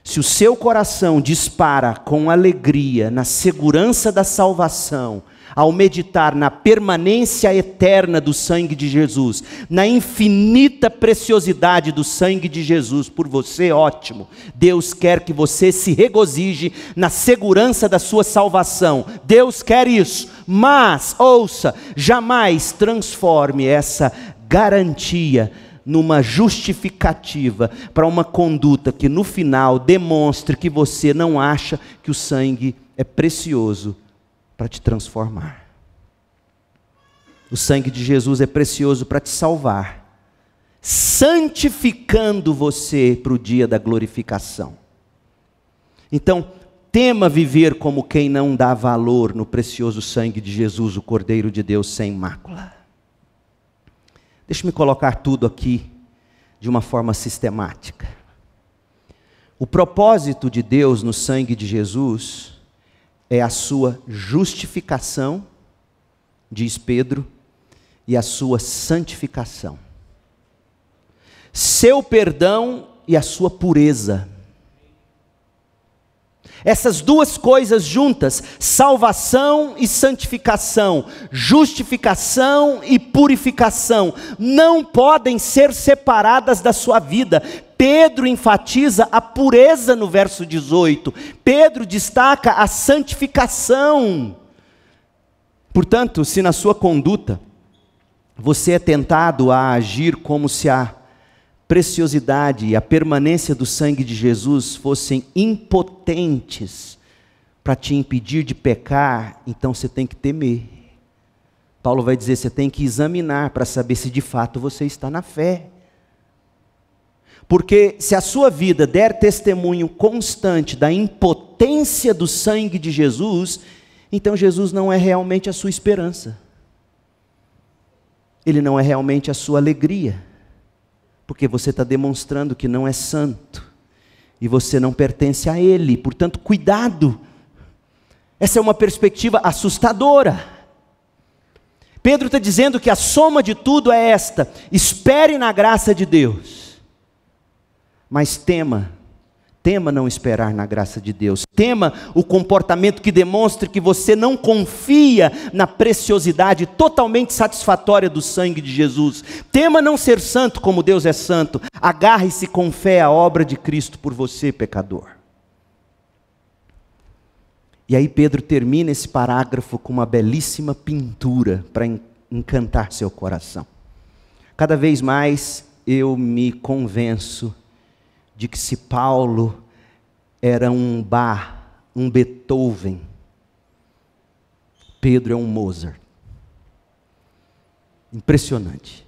Speaker 1: Se o seu coração dispara com alegria na segurança da salvação, ao meditar na permanência eterna do sangue de Jesus, na infinita preciosidade do sangue de Jesus por você, ótimo. Deus quer que você se regozije na segurança da sua salvação. Deus quer isso. Mas, ouça, jamais transforme essa garantia numa justificativa para uma conduta que no final demonstre que você não acha que o sangue é precioso para te transformar. O sangue de Jesus é precioso para te salvar, santificando você para o dia da glorificação. Então, tema viver como quem não dá valor no precioso sangue de Jesus, o Cordeiro de Deus sem mácula. Deixe-me colocar tudo aqui de uma forma sistemática. O propósito de Deus no sangue de Jesus é a sua justificação, diz Pedro, e a sua santificação. Seu perdão e a sua pureza. Essas duas coisas juntas, salvação e santificação, justificação e purificação, não podem ser separadas da sua vida. Pedro enfatiza a pureza no verso 18. Pedro destaca a santificação. Portanto, se na sua conduta você é tentado a agir como se a preciosidade e a permanência do sangue de Jesus fossem impotentes para te impedir de pecar, então você tem que temer. Paulo vai dizer: você tem que examinar para saber se de fato você está na fé. Porque se a sua vida der testemunho constante da impotência do sangue de Jesus, então Jesus não é realmente a sua esperança. Ele não é realmente a sua alegria. Porque você está demonstrando que não é santo. E você não pertence a Ele. Portanto, cuidado. Essa é uma perspectiva assustadora. Pedro está dizendo que a soma de tudo é esta: espere na graça de Deus. Mas tema, tema não esperar na graça de Deus, tema o comportamento que demonstre que você não confia na preciosidade totalmente satisfatória do sangue de Jesus, tema não ser santo como Deus é santo, agarre-se com fé à obra de Cristo por você, pecador. E aí Pedro termina esse parágrafo com uma belíssima pintura para encantar seu coração. Cada vez mais eu me convenço de que se Paulo era um Bar, um Beethoven, Pedro é um Mozart. Impressionante.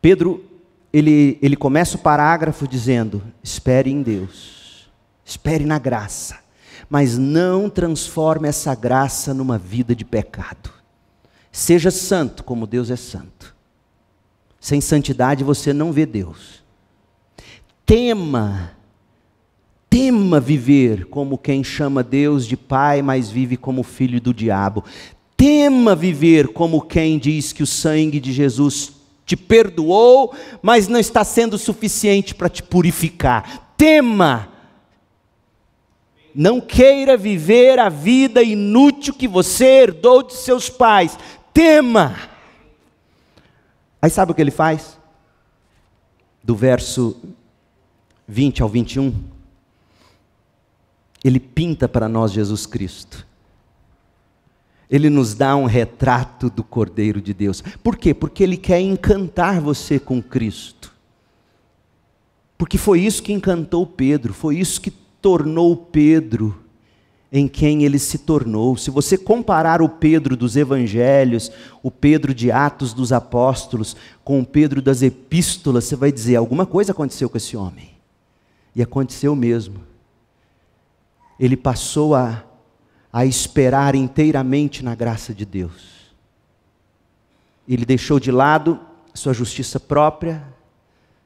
Speaker 1: Pedro, ele, ele começa o parágrafo dizendo: espere em Deus, espere na graça, mas não transforme essa graça numa vida de pecado. Seja santo como Deus é santo. Sem santidade você não vê Deus tema, tema viver como quem chama Deus de pai, mas vive como filho do diabo. Tema viver como quem diz que o sangue de Jesus te perdoou, mas não está sendo suficiente para te purificar. Tema. Não queira viver a vida inútil que você herdou de seus pais. Tema. Aí sabe o que ele faz? Do verso 20 ao 21, ele pinta para nós Jesus Cristo. Ele nos dá um retrato do Cordeiro de Deus. Por quê? Porque ele quer encantar você com Cristo. Porque foi isso que encantou Pedro, foi isso que tornou Pedro em quem ele se tornou. Se você comparar o Pedro dos evangelhos, o Pedro de Atos dos Apóstolos, com o Pedro das epístolas, você vai dizer: alguma coisa aconteceu com esse homem. E aconteceu mesmo. Ele passou a, a esperar inteiramente na graça de Deus. Ele deixou de lado sua justiça própria,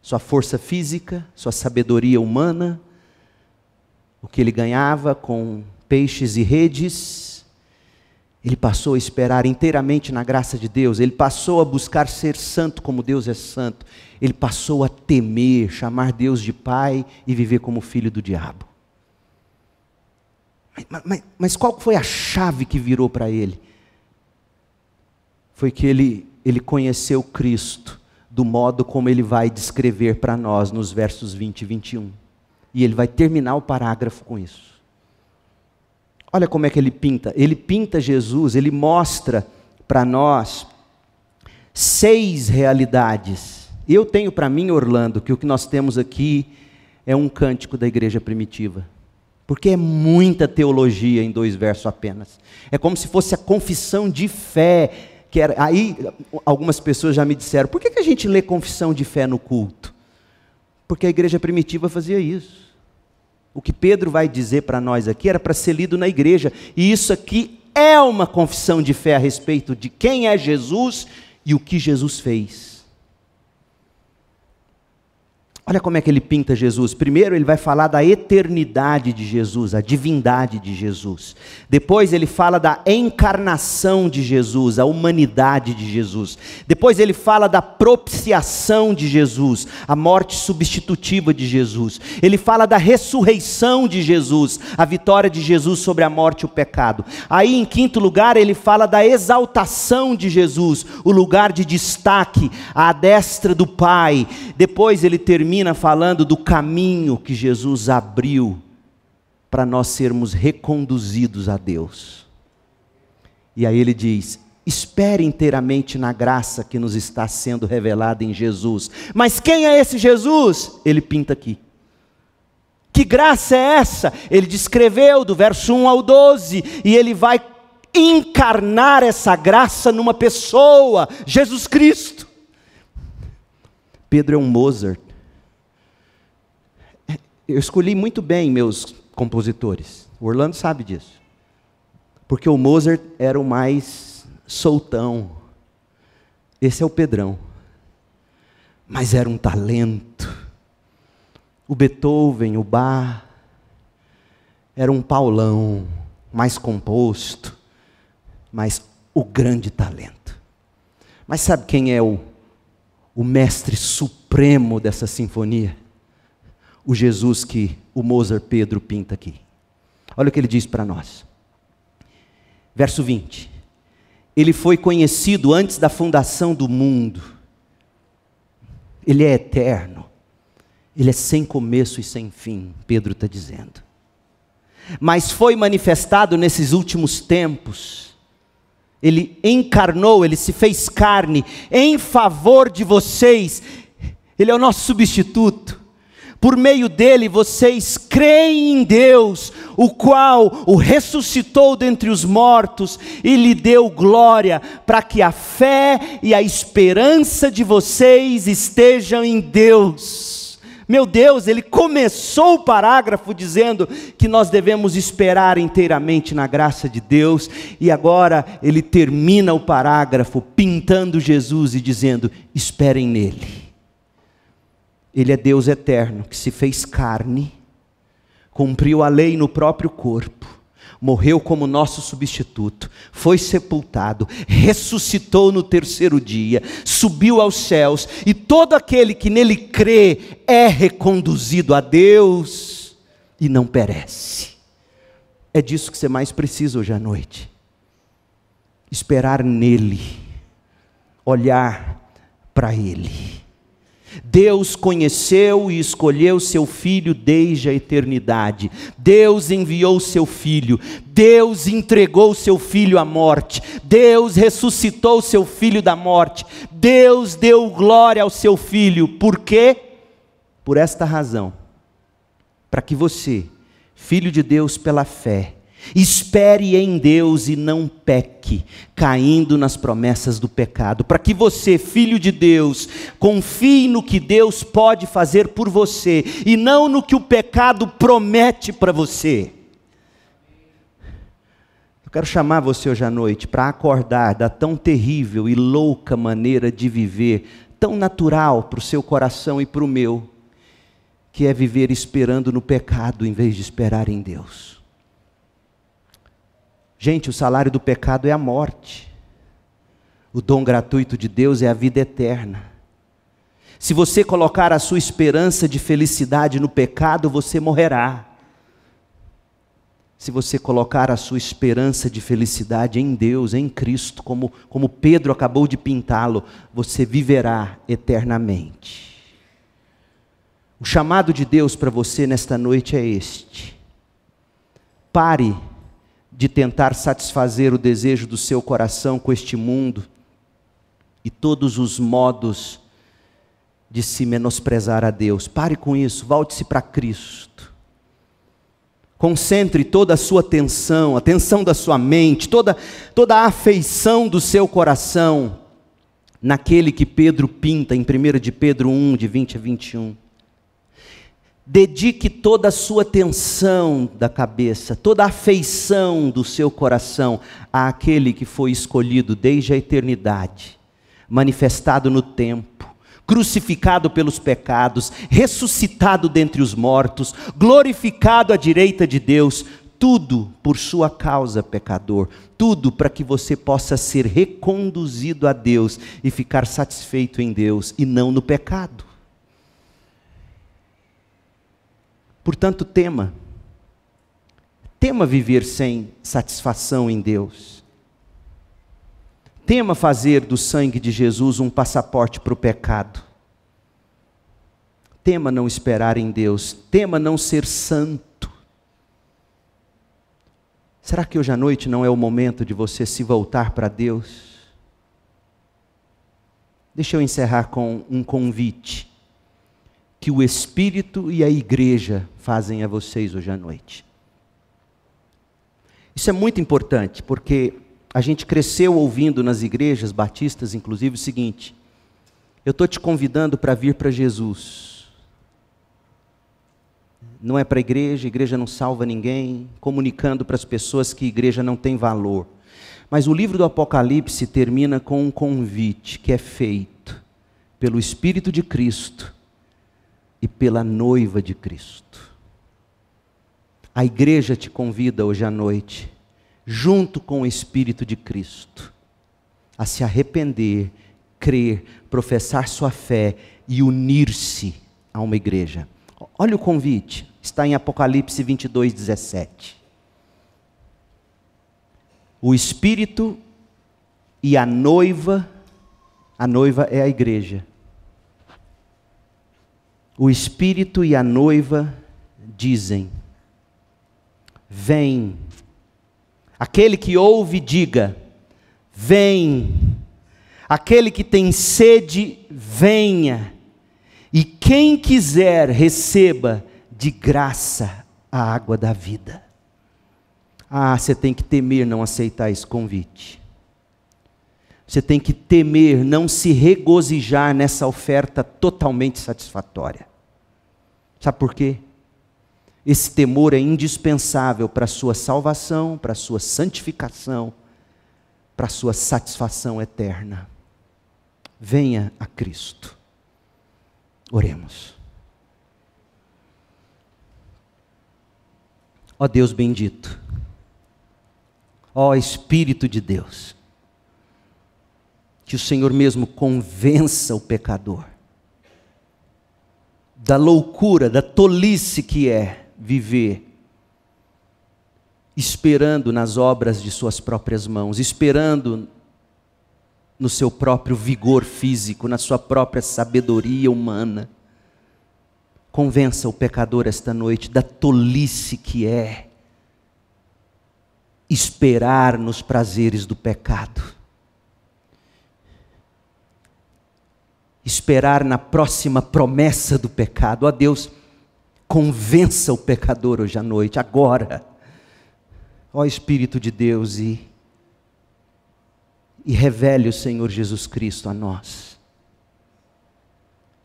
Speaker 1: sua força física, sua sabedoria humana, o que ele ganhava com peixes e redes ele passou a esperar inteiramente na graça de Deus, ele passou a buscar ser santo como Deus é santo, ele passou a temer, chamar Deus de pai e viver como filho do diabo. Mas, mas, mas qual foi a chave que virou para ele? Foi que ele, ele conheceu Cristo do modo como ele vai descrever para nós nos versos 20 e 21. E ele vai terminar o parágrafo com isso. Olha como é que ele pinta. Ele pinta Jesus, ele mostra para nós seis realidades. Eu tenho para mim, Orlando, que o que nós temos aqui é um cântico da igreja primitiva. Porque é muita teologia em dois versos apenas. É como se fosse a confissão de fé. que era, Aí algumas pessoas já me disseram: por que, que a gente lê confissão de fé no culto? Porque a igreja primitiva fazia isso. O que Pedro vai dizer para nós aqui era para ser lido na igreja, e isso aqui é uma confissão de fé a respeito de quem é Jesus e o que Jesus fez. Olha como é que ele pinta Jesus. Primeiro, ele vai falar da eternidade de Jesus, a divindade de Jesus. Depois, ele fala da encarnação de Jesus, a humanidade de Jesus. Depois, ele fala da propiciação de Jesus, a morte substitutiva de Jesus. Ele fala da ressurreição de Jesus, a vitória de Jesus sobre a morte e o pecado. Aí, em quinto lugar, ele fala da exaltação de Jesus, o lugar de destaque, a destra do Pai. Depois, ele termina termina falando do caminho que Jesus abriu para nós sermos reconduzidos a Deus. E aí ele diz: espere inteiramente na graça que nos está sendo revelada em Jesus. Mas quem é esse Jesus? Ele pinta aqui. Que graça é essa? Ele descreveu do verso 1 ao 12 e ele vai encarnar essa graça numa pessoa, Jesus Cristo. Pedro é um Mozart eu escolhi muito bem meus compositores. O Orlando sabe disso. Porque o Mozart era o mais soltão. Esse é o Pedrão. Mas era um talento. O Beethoven, o Bach, era um Paulão, mais composto, mas o grande talento. Mas sabe quem é o, o mestre supremo dessa sinfonia? o Jesus que o Mozart Pedro pinta aqui. Olha o que ele diz para nós. Verso 20. Ele foi conhecido antes da fundação do mundo. Ele é eterno. Ele é sem começo e sem fim, Pedro está dizendo. Mas foi manifestado nesses últimos tempos. Ele encarnou, ele se fez carne em favor de vocês. Ele é o nosso substituto por meio dele vocês creem em Deus, o qual o ressuscitou dentre os mortos e lhe deu glória, para que a fé e a esperança de vocês estejam em Deus. Meu Deus, ele começou o parágrafo dizendo que nós devemos esperar inteiramente na graça de Deus, e agora ele termina o parágrafo pintando Jesus e dizendo: esperem nele ele é Deus eterno, que se fez carne, cumpriu a lei no próprio corpo, morreu como nosso substituto, foi sepultado, ressuscitou no terceiro dia, subiu aos céus, e todo aquele que nele crê é reconduzido a Deus e não perece. É disso que você mais precisa hoje à noite. Esperar nele, olhar para ele. Deus conheceu e escolheu seu filho desde a eternidade. Deus enviou seu filho. Deus entregou seu filho à morte. Deus ressuscitou seu filho da morte. Deus deu glória ao seu filho. Por quê? Por esta razão. Para que você, filho de Deus pela fé, Espere em Deus e não peque, caindo nas promessas do pecado, para que você, filho de Deus, confie no que Deus pode fazer por você e não no que o pecado promete para você. Eu quero chamar você hoje à noite para acordar da tão terrível e louca maneira de viver, tão natural para o seu coração e para o meu, que é viver esperando no pecado em vez de esperar em Deus. Gente, o salário do pecado é a morte. O dom gratuito de Deus é a vida eterna. Se você colocar a sua esperança de felicidade no pecado, você morrerá. Se você colocar a sua esperança de felicidade em Deus, em Cristo, como, como Pedro acabou de pintá-lo, você viverá eternamente. O chamado de Deus para você nesta noite é este: pare de tentar satisfazer o desejo do seu coração com este mundo e todos os modos de se menosprezar a Deus. Pare com isso, volte-se para Cristo. Concentre toda a sua atenção, a atenção da sua mente, toda, toda a afeição do seu coração naquele que Pedro pinta em 1 de Pedro 1, de 20 a 21. Dedique toda a sua atenção da cabeça, toda a afeição do seu coração àquele que foi escolhido desde a eternidade, manifestado no tempo, crucificado pelos pecados, ressuscitado dentre os mortos, glorificado à direita de Deus, tudo por sua causa, pecador, tudo para que você possa ser reconduzido a Deus e ficar satisfeito em Deus e não no pecado. Portanto, tema. Tema viver sem satisfação em Deus. Tema fazer do sangue de Jesus um passaporte para o pecado. Tema não esperar em Deus. Tema não ser santo. Será que hoje à noite não é o momento de você se voltar para Deus? Deixa eu encerrar com um convite que o Espírito e a Igreja fazem a vocês hoje à noite. Isso é muito importante, porque a gente cresceu ouvindo nas igrejas batistas, inclusive, o seguinte: eu estou te convidando para vir para Jesus. Não é para a igreja, a igreja não salva ninguém, comunicando para as pessoas que a igreja não tem valor. Mas o livro do Apocalipse termina com um convite que é feito pelo Espírito de Cristo e pela noiva de Cristo. A igreja te convida hoje à noite, junto com o Espírito de Cristo, a se arrepender, crer, professar sua fé e unir-se a uma igreja. Olha o convite, está em Apocalipse 22, 17. O Espírito e a noiva, a noiva é a igreja. O Espírito e a noiva dizem: Vem. Aquele que ouve, diga: Vem. Aquele que tem sede, venha. E quem quiser, receba de graça a água da vida. Ah, você tem que temer não aceitar esse convite. Você tem que temer não se regozijar nessa oferta totalmente satisfatória. Sabe por quê? Esse temor é indispensável para a sua salvação, para a sua santificação, para a sua satisfação eterna. Venha a Cristo. Oremos. Ó Deus bendito, ó Espírito de Deus, que o Senhor mesmo convença o pecador da loucura, da tolice que é viver esperando nas obras de suas próprias mãos, esperando no seu próprio vigor físico, na sua própria sabedoria humana. Convença o pecador esta noite da tolice que é esperar nos prazeres do pecado. Esperar na próxima promessa do pecado. Ó oh, Deus, Convença o pecador hoje à noite, agora. Ó Espírito de Deus, e, e revele o Senhor Jesus Cristo a nós.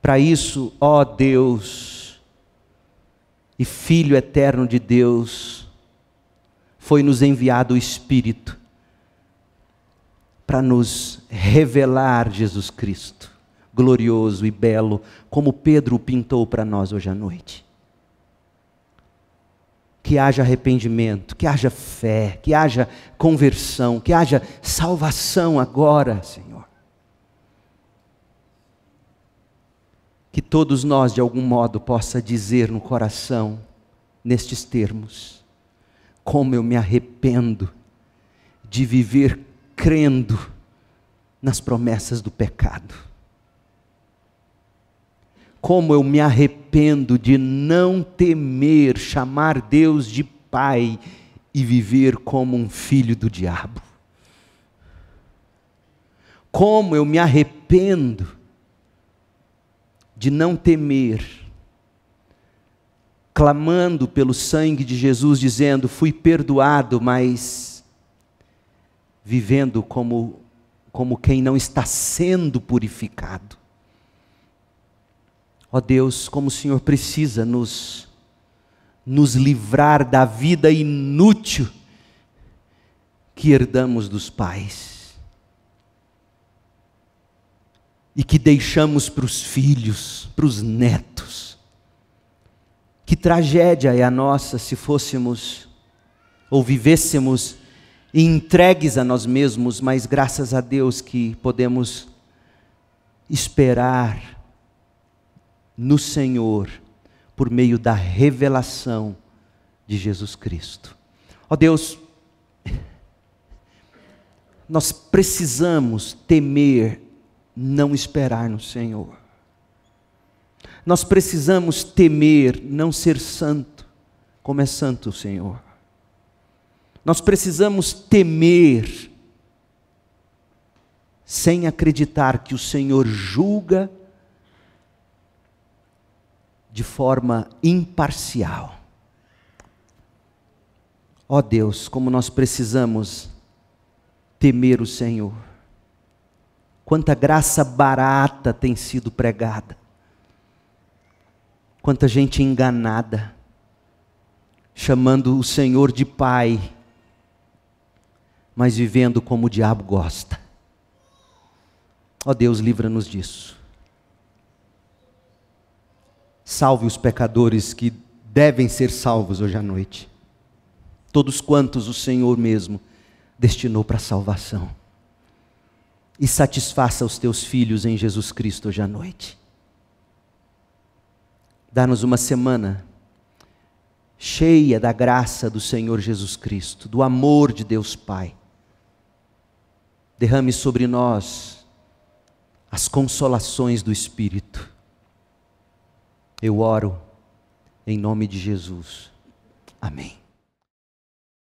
Speaker 1: Para isso, ó Deus e Filho eterno de Deus, foi nos enviado o Espírito para nos revelar Jesus Cristo, glorioso e belo, como Pedro o pintou para nós hoje à noite que haja arrependimento, que haja fé, que haja conversão, que haja salvação agora, Senhor. Que todos nós, de algum modo, possa dizer no coração, nestes termos: como eu me arrependo de viver crendo nas promessas do pecado como eu me arrependo de não temer chamar Deus de Pai e viver como um filho do diabo. Como eu me arrependo de não temer, clamando pelo sangue de Jesus, dizendo: fui perdoado, mas vivendo como, como quem não está sendo purificado. Ó oh Deus, como o Senhor precisa nos, nos livrar da vida inútil que herdamos dos pais e que deixamos para os filhos, para os netos. Que tragédia é a nossa se fôssemos ou vivêssemos entregues a nós mesmos, mas graças a Deus que podemos esperar no Senhor por meio da revelação de Jesus Cristo. Ó oh Deus, <laughs> nós precisamos temer não esperar no Senhor. Nós precisamos temer não ser santo, como é santo o Senhor. Nós precisamos temer sem acreditar que o Senhor julga de forma imparcial. Ó oh Deus, como nós precisamos temer o Senhor. Quanta graça barata tem sido pregada. Quanta gente enganada, chamando o Senhor de Pai, mas vivendo como o diabo gosta. Ó oh Deus, livra-nos disso. Salve os pecadores que devem ser salvos hoje à noite. Todos quantos o Senhor mesmo destinou para a salvação. E satisfaça os teus filhos em Jesus Cristo hoje à noite. Dá-nos uma semana cheia da graça do Senhor Jesus Cristo, do amor de Deus Pai. Derrame sobre nós as consolações do Espírito eu oro em nome de Jesus. Amém.